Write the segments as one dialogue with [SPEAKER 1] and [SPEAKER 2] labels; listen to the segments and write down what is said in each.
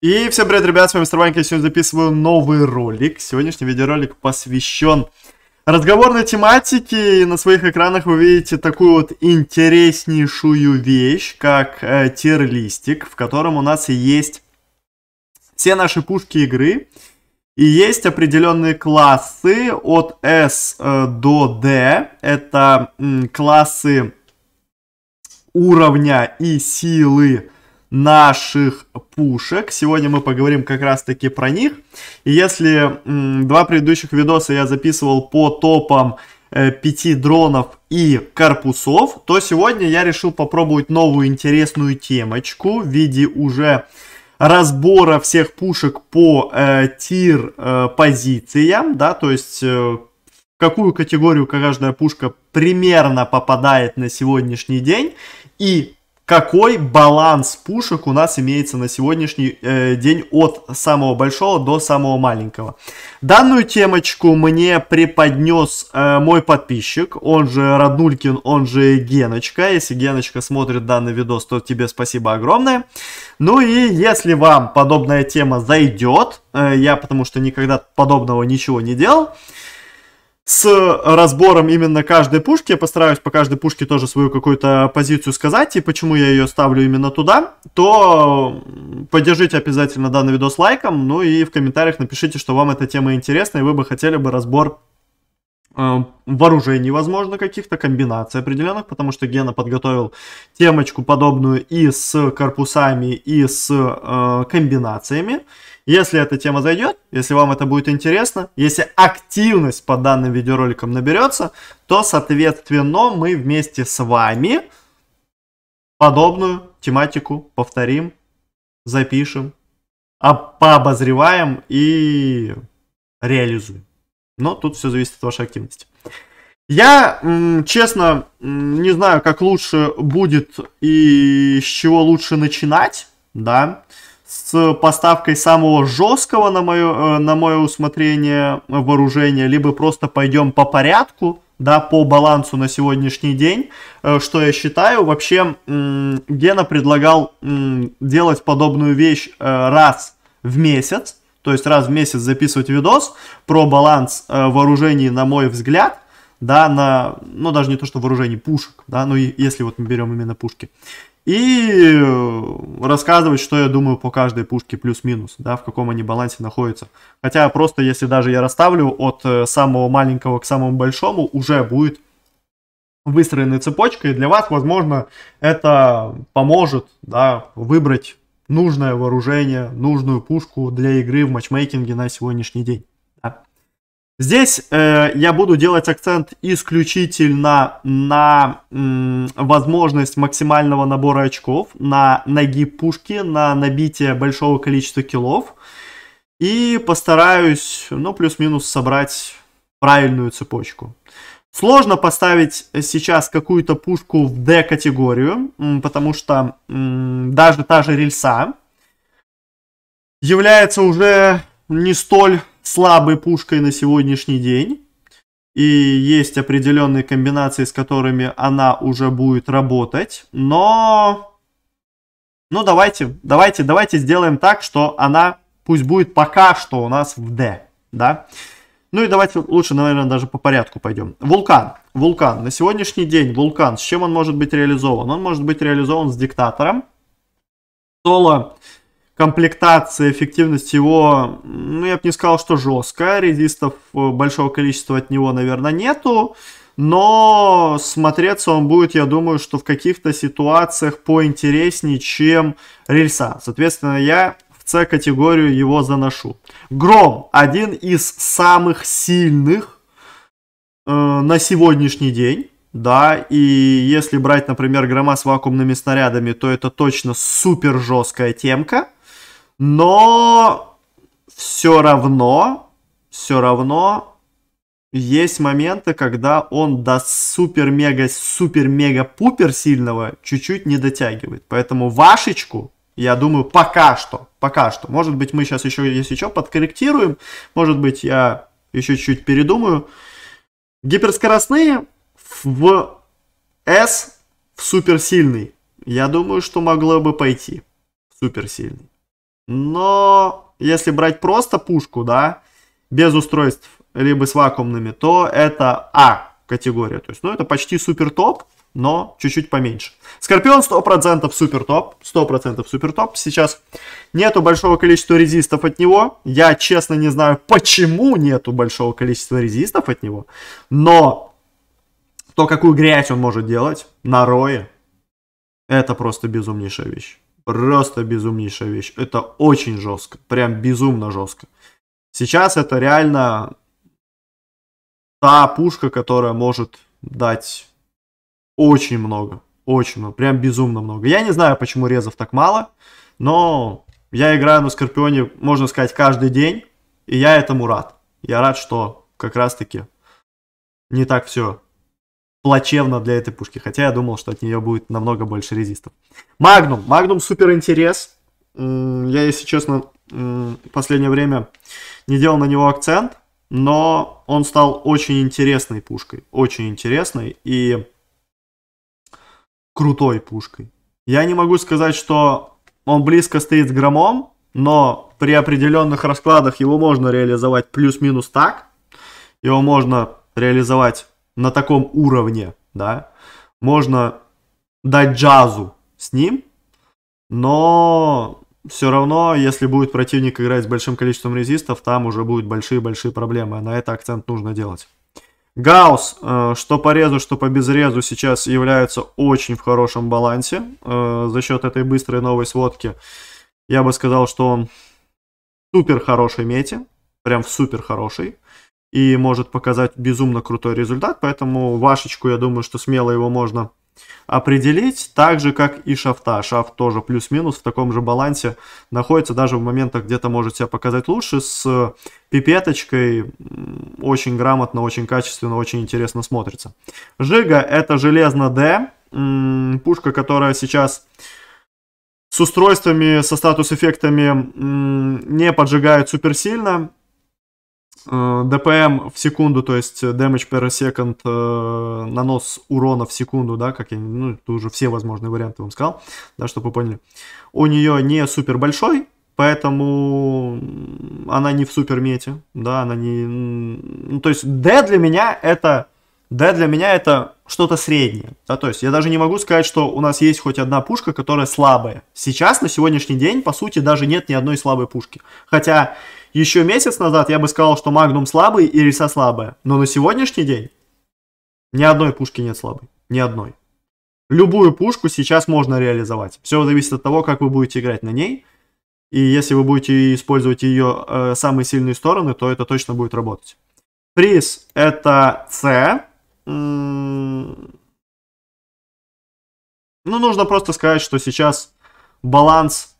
[SPEAKER 1] И всем привет, ребят, с вами Мистер Ванька, я сегодня записываю новый ролик. Сегодняшний видеоролик посвящен разговорной тематике, и на своих экранах вы видите такую вот интереснейшую вещь, как э, тир в котором у нас есть все наши пушки игры, и есть определенные классы от S э, до D, это м, классы уровня и силы, наших пушек. Сегодня мы поговорим как раз таки про них. И если м, два предыдущих видоса я записывал по топам э, 5 дронов и корпусов, то сегодня я решил попробовать новую интересную темочку в виде уже разбора всех пушек по э, тир э, позициям, да, то есть э, какую категорию каждая пушка примерно попадает на сегодняшний день и какой баланс пушек у нас имеется на сегодняшний э, день от самого большого до самого маленького. Данную темочку мне преподнес э, мой подписчик, он же Раднулькин, он же Геночка. Если Геночка смотрит данный видос, то тебе спасибо огромное. Ну и если вам подобная тема зайдет, э, я потому что никогда подобного ничего не делал, с разбором именно каждой пушки. Я постараюсь по каждой пушке тоже свою какую-то позицию сказать и почему я ее ставлю именно туда. То поддержите обязательно данный видос лайком, ну и в комментариях напишите, что вам эта тема интересна и вы бы хотели бы разбор э, вооружений, возможно, каких-то комбинаций определенных, потому что Гена подготовил темочку подобную и с корпусами, и с э, комбинациями. Если эта тема зайдет, если вам это будет интересно, если активность по данным видеороликам наберется, то, соответственно, мы вместе с вами подобную тематику повторим, запишем, а пообозреваем и реализуем. Но тут все зависит от вашей активности. Я, честно, не знаю, как лучше будет и с чего лучше начинать, да с поставкой самого жесткого, на мое, э, на мое усмотрение, э, вооружения, либо просто пойдем по порядку, да, по балансу на сегодняшний день, э, что я считаю. Вообще, Гена предлагал делать подобную вещь раз в месяц, то есть раз в месяц записывать видос про баланс вооружений, на мой взгляд, да, на, ну, даже не то, что вооружений, пушек, да, ну, и, если вот мы берем именно пушки и э, рассказывать, что я думаю по каждой пушке плюс-минус, да, в каком они балансе находятся. Хотя просто если даже я расставлю от э, самого маленького к самому большому, уже будет выстроенной цепочкой. Для вас, возможно, это поможет да, выбрать нужное вооружение, нужную пушку для игры в матчмейкинге на сегодняшний день. Здесь э, я буду делать акцент исключительно на м, возможность максимального набора очков, на ноги пушки, на набитие большого количества киллов. И постараюсь, ну, плюс-минус собрать правильную цепочку. Сложно поставить сейчас какую-то пушку в D-категорию, потому что м, даже та же рельса является уже не столь слабой пушкой на сегодняшний день. И есть определенные комбинации, с которыми она уже будет работать. Но... Ну давайте, давайте, давайте сделаем так, что она пусть будет пока что у нас в D. Да? Ну и давайте лучше, наверное, даже по порядку пойдем. Вулкан. Вулкан. На сегодняшний день вулкан. С чем он может быть реализован? Он может быть реализован с диктатором. Соло комплектация, эффективность его, ну, я бы не сказал, что жесткая. Резистов э, большого количества от него, наверное, нету. Но смотреться он будет, я думаю, что в каких-то ситуациях поинтереснее, чем рельса. Соответственно, я в С-категорию его заношу. Гром один из самых сильных э, на сегодняшний день. Да, и если брать, например, грома с вакуумными снарядами, то это точно супер жесткая темка. Но все равно, все равно есть моменты, когда он до супер-мега-супер-мега-пупер сильного чуть-чуть не дотягивает. Поэтому Вашечку, я думаю, пока что, пока что. Может быть, мы сейчас еще, если что, подкорректируем. Может быть, я еще чуть-чуть передумаю. Гиперскоростные в с в суперсильный. Я думаю, что могло бы пойти в суперсильный. Но если брать просто пушку, да, без устройств, либо с вакуумными, то это А категория. То есть, ну, это почти супер топ, но чуть-чуть поменьше. Скорпион 100% супер топ, 100% супер топ. Сейчас нету большого количества резистов от него. Я честно не знаю, почему нету большого количества резистов от него, но то, какую грязь он может делать на рое, это просто безумнейшая вещь. Просто безумнейшая вещь. Это очень жестко. Прям безумно жестко. Сейчас это реально та пушка, которая может дать очень много. Очень много. Прям безумно много. Я не знаю, почему резов так мало, но я играю на Скорпионе, можно сказать, каждый день. И я этому рад. Я рад, что как раз-таки не так все плачевно для этой пушки, хотя я думал, что от нее будет намного больше резистов. Магнум. Магнум супер интерес. Я, если честно, в последнее время не делал на него акцент, но он стал очень интересной пушкой. Очень интересной и крутой пушкой. Я не могу сказать, что он близко стоит с громом, но при определенных раскладах его можно реализовать плюс-минус так. Его можно реализовать на таком уровне, да, можно дать джазу с ним, но все равно, если будет противник играть с большим количеством резистов, там уже будут большие-большие проблемы, а на это акцент нужно делать. Гаус, э, что по резу, что по безрезу, сейчас является очень в хорошем балансе э, за счет этой быстрой новой сводки. Я бы сказал, что он супер хорошей мете, прям в супер хороший и может показать безумно крутой результат, поэтому Вашечку, я думаю, что смело его можно определить, так же, как и шафта. Шафт тоже плюс-минус в таком же балансе находится, даже в моментах где-то может себя показать лучше, с пипеточкой очень грамотно, очень качественно, очень интересно смотрится. Жига это железно Д, пушка, которая сейчас с устройствами, со статус-эффектами не поджигает супер сильно. Э, ДПМ в секунду, то есть э, damage per second, э, нанос урона в секунду, да, как я, ну, тут уже все возможные варианты вам сказал, да, чтобы вы поняли. У нее не супер большой, поэтому она не в супер мете, да, она не... Ну, то есть D для меня это... Д для меня это что-то среднее, да, то есть я даже не могу сказать, что у нас есть хоть одна пушка, которая слабая. Сейчас, на сегодняшний день, по сути, даже нет ни одной слабой пушки. Хотя еще месяц назад я бы сказал, что Магнум слабый и Риса слабая. Но на сегодняшний день ни одной пушки нет слабой. Ни одной. Любую пушку сейчас можно реализовать. Все зависит от того, как вы будете играть на ней. И если вы будете использовать ее э, самые сильные стороны, то это точно будет работать. Приз это С. М-м-м. Ну, нужно просто сказать, что сейчас баланс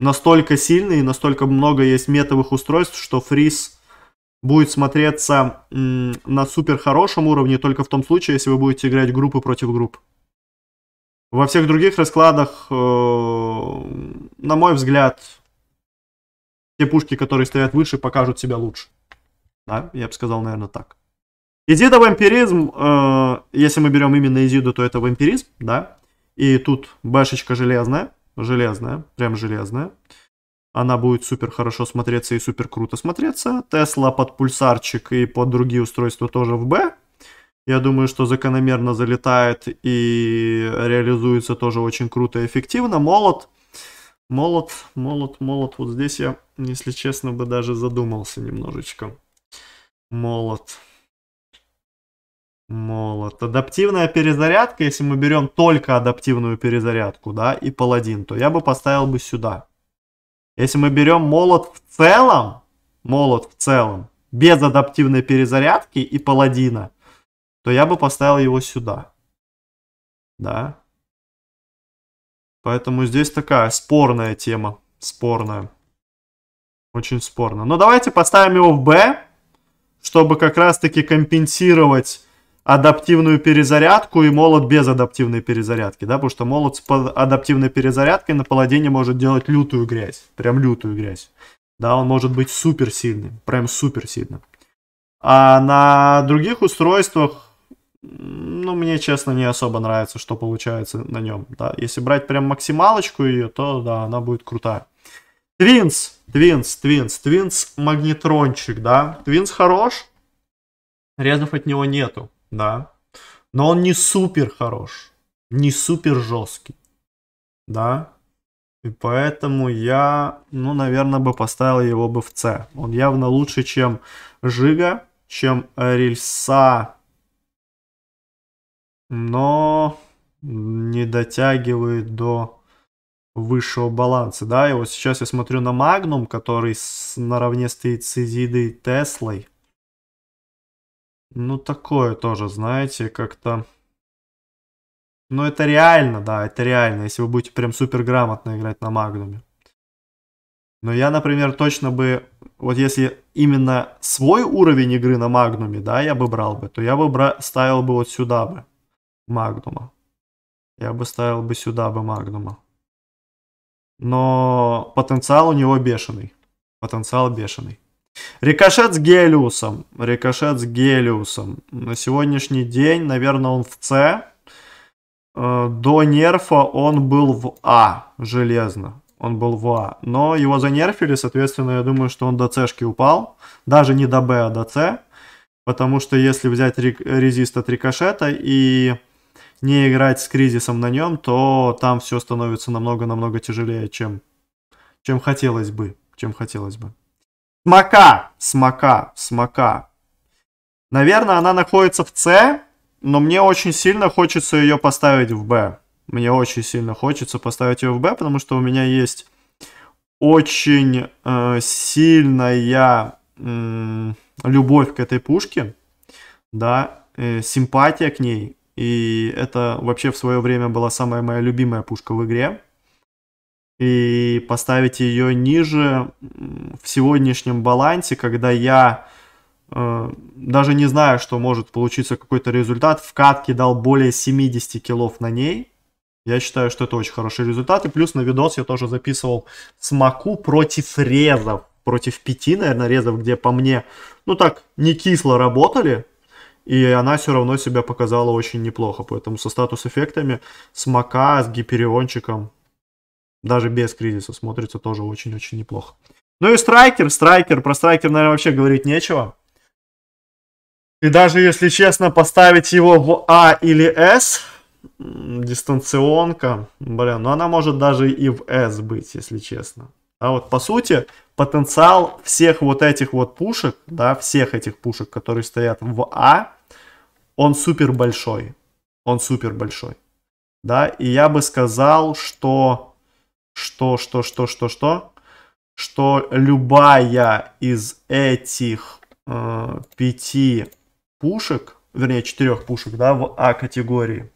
[SPEAKER 1] настолько сильный, настолько много есть метовых устройств, что фриз будет смотреться на супер хорошем уровне только в том случае, если вы будете играть группы против групп. Во всех других раскладах, э на мой взгляд, те пушки, которые стоят выше, покажут себя лучше. Да, я бы сказал, наверное, так. Изида вампиризм, э, если мы берем именно Изиду, то это вампиризм, да. И тут башечка железная железная, прям железная. Она будет супер хорошо смотреться и супер круто смотреться. Тесла под пульсарчик и под другие устройства тоже в Б. Я думаю, что закономерно залетает и реализуется тоже очень круто и эффективно. Молот, молот, молот, молот. Вот здесь я, если честно, бы даже задумался немножечко. Молот. Молот. Адаптивная перезарядка, если мы берем только адаптивную перезарядку, да, и паладин, то я бы поставил бы сюда. Если мы берем молот в целом, молот в целом, без адаптивной перезарядки и паладина, то я бы поставил его сюда. Да. Поэтому здесь такая спорная тема. Спорная. Очень спорно. Но давайте поставим его в Б, чтобы как раз таки компенсировать адаптивную перезарядку и молот без адаптивной перезарядки, да, потому что молот с адаптивной перезарядкой на паладине может делать лютую грязь, прям лютую грязь. Да, он может быть супер сильным, прям супер сильным. А на других устройствах, ну, мне, честно, не особо нравится, что получается на нем. Да. Если брать прям максималочку ее, то, да, она будет крутая. Твинс, Твинс, Твинс, Твинс магнитрончик, да. Твинс хорош, резов от него нету да. Но он не супер хорош, не супер жесткий, да. И поэтому я, ну, наверное, бы поставил его бы в С. Он явно лучше, чем Жига, чем Рельса. Но не дотягивает до высшего баланса. Да, и вот сейчас я смотрю на Магнум, который с, наравне стоит с Изидой Теслой. Ну, такое тоже, знаете, как-то... Ну, это реально, да, это реально, если вы будете прям супер грамотно играть на Магнуме. Но я, например, точно бы, вот если именно свой уровень игры на Магнуме, да, я бы брал бы, то я бы бра- ставил бы вот сюда бы Магнума. Я бы ставил бы сюда бы Магнума. Но потенциал у него бешеный. Потенциал бешеный. Рикошет с Гелиусом. Рикошет с Гелиусом. На сегодняшний день, наверное, он в С. Э, до нерфа он был в А, железно. Он был в А. Но его занерфили, соответственно, я думаю, что он до Цшки упал. Даже не до Б, а до С. Потому что если взять резист от рикошета и не играть с кризисом на нем, то там все становится намного-намного тяжелее, чем, чем хотелось бы. Чем хотелось бы. Смока, смока, смока. Наверное, она находится в С, но мне очень сильно хочется ее поставить в Б. Мне очень сильно хочется поставить ее в Б, потому что у меня есть очень э, сильная э, любовь к этой пушке, да, э, симпатия к ней. И это вообще в свое время была самая моя любимая пушка в игре и поставить ее ниже в сегодняшнем балансе, когда я э, даже не знаю, что может получиться какой-то результат. В катке дал более 70 килов на ней. Я считаю, что это очень хороший результат. И плюс на видос я тоже записывал смоку против резов. Против пяти, наверное, резов, где по мне, ну так, не кисло работали. И она все равно себя показала очень неплохо. Поэтому со статус-эффектами смока с гипериончиком даже без кризиса смотрится тоже очень-очень неплохо. Ну и страйкер, страйкер, про страйкер, наверное, вообще говорить нечего. И даже если честно поставить его в А или С, дистанционка, блин, ну она может даже и в С быть, если честно. А вот по сути потенциал всех вот этих вот пушек, да, всех этих пушек, которые стоят в А, он супер большой. Он супер большой. Да, и я бы сказал, что что, что, что, что, что, что любая из этих э, пяти пушек, вернее, четырех пушек, да, в А категории,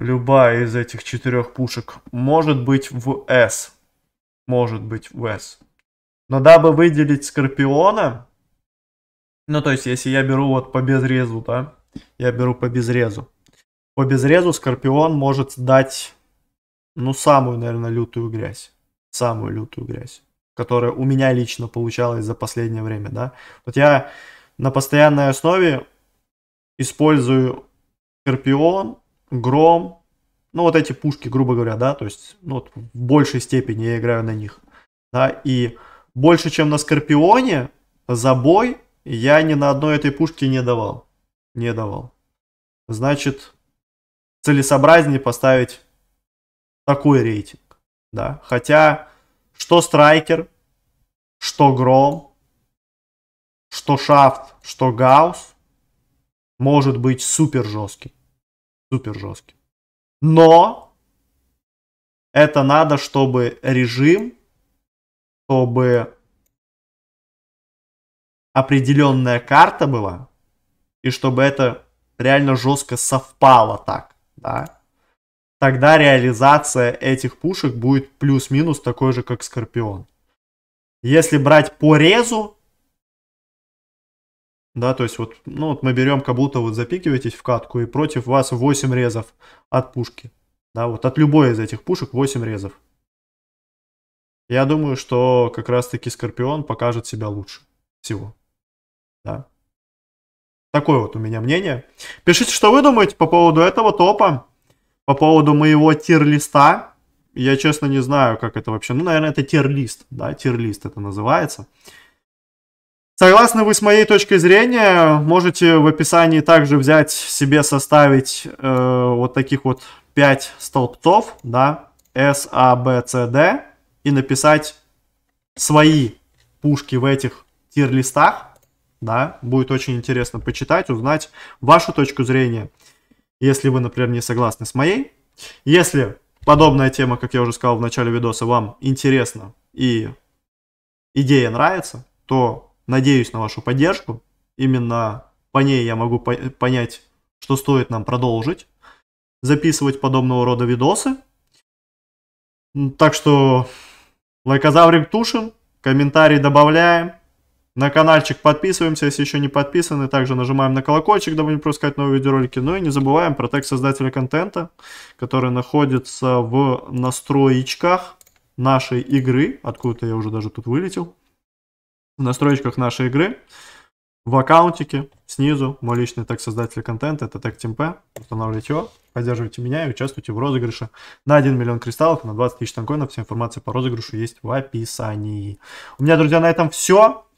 [SPEAKER 1] любая из этих четырех пушек может быть в С. Может быть в С. Но дабы выделить Скорпиона, ну, то есть, если я беру вот по безрезу, да, я беру по безрезу. По безрезу Скорпион может дать ну, самую, наверное, лютую грязь. Самую лютую грязь, которая у меня лично получалась за последнее время, да. Вот я на постоянной основе использую Скорпион, Гром, ну, вот эти пушки, грубо говоря, да, то есть, ну, вот в большей степени я играю на них, да, и больше, чем на Скорпионе, за бой я ни на одной этой пушке не давал, не давал. Значит, целесообразнее поставить такой рейтинг. Да? Хотя что Страйкер, что Гром, что Шафт, что Гаус может быть супер жесткий. Супер жесткий. Но это надо, чтобы режим, чтобы определенная карта была, и чтобы это реально жестко совпало так, да тогда реализация этих пушек будет плюс-минус такой же, как Скорпион. Если брать по резу, да, то есть вот, ну вот мы берем, как будто вот запикиваетесь в катку, и против вас 8 резов от пушки. Да, вот от любой из этих пушек 8 резов. Я думаю, что как раз-таки Скорпион покажет себя лучше всего. Да. Такое вот у меня мнение. Пишите, что вы думаете по поводу этого топа. По поводу моего тир-листа, я честно не знаю, как это вообще. Ну, наверное, это тир-лист, да, тир-лист это называется. Согласны вы с моей точкой зрения, можете в описании также взять себе, составить э, вот таких вот 5 столбцов, да, S, A, B, C, D, и написать свои пушки в этих тир-листах, да, будет очень интересно почитать, узнать вашу точку зрения если вы, например, не согласны с моей. Если подобная тема, как я уже сказал в начале видоса, вам интересна и идея нравится, то надеюсь на вашу поддержку. Именно по ней я могу понять, что стоит нам продолжить записывать подобного рода видосы. Так что лайкозаврик тушим, комментарий добавляем, на каналчик подписываемся, если еще не подписаны. Также нажимаем на колокольчик, дабы не пропускать новые видеоролики. Ну и не забываем про тег создателя контента, который находится в настроечках нашей игры. Откуда-то я уже даже тут вылетел. В настроечках нашей игры. В аккаунтике снизу мой личный тег создателя контента, это тег темпе. Устанавливайте его, поддерживайте меня и участвуйте в розыгрыше на 1 миллион кристаллов, на 20 тысяч танкоинов. Вся информация по розыгрышу есть в описании. У меня, друзья, на этом все.